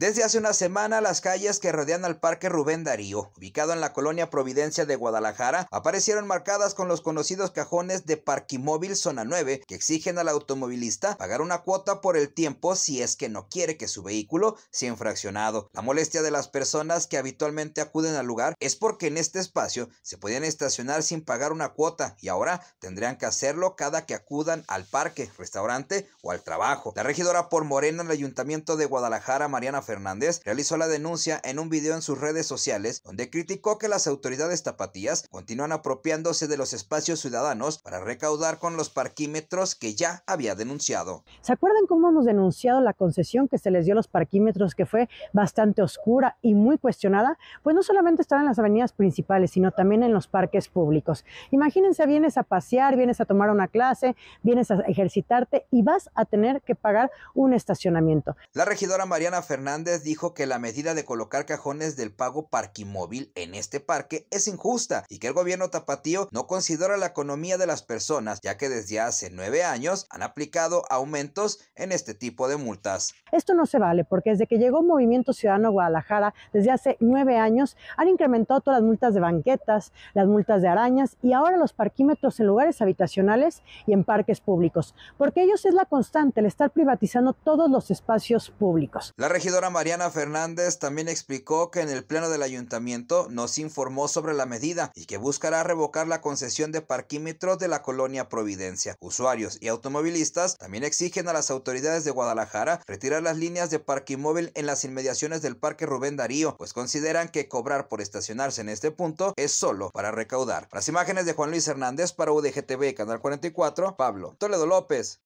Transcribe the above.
Desde hace una semana, las calles que rodean al Parque Rubén Darío, ubicado en la colonia Providencia de Guadalajara, aparecieron marcadas con los conocidos cajones de Parquimóvil Zona 9, que exigen al automovilista pagar una cuota por el tiempo si es que no quiere que su vehículo sea infraccionado. La molestia de las personas que habitualmente acuden al lugar es porque en este espacio se podían estacionar sin pagar una cuota y ahora tendrían que hacerlo cada que acudan al parque, restaurante o al trabajo. La regidora por Morena en el Ayuntamiento de Guadalajara, Mariana Fernández realizó la denuncia en un video en sus redes sociales donde criticó que las autoridades tapatías continúan apropiándose de los espacios ciudadanos para recaudar con los parquímetros que ya había denunciado. ¿Se acuerdan cómo hemos denunciado la concesión que se les dio a los parquímetros que fue bastante oscura y muy cuestionada? Pues no solamente están en las avenidas principales, sino también en los parques públicos. Imagínense, vienes a pasear, vienes a tomar una clase, vienes a ejercitarte y vas a tener que pagar un estacionamiento. La regidora Mariana Fernández dijo que la medida de colocar cajones del pago parquimóvil en este parque es injusta y que el gobierno tapatío no considera la economía de las personas, ya que desde hace nueve años han aplicado aumentos en este tipo de multas. Esto no se vale porque desde que llegó Movimiento Ciudadano Guadalajara, desde hace nueve años, han incrementado todas las multas de banquetas, las multas de arañas y ahora los parquímetros en lugares habitacionales y en parques públicos, porque ellos es la constante el estar privatizando todos los espacios públicos. La regidora Mariana Fernández también explicó que en el pleno del ayuntamiento nos informó sobre la medida y que buscará revocar la concesión de parquímetros de la colonia Providencia. Usuarios y automovilistas también exigen a las autoridades de Guadalajara retirar las líneas de inmóvil en las inmediaciones del Parque Rubén Darío, pues consideran que cobrar por estacionarse en este punto es solo para recaudar. Las imágenes de Juan Luis Hernández para UDGTV Canal 44, Pablo Toledo López.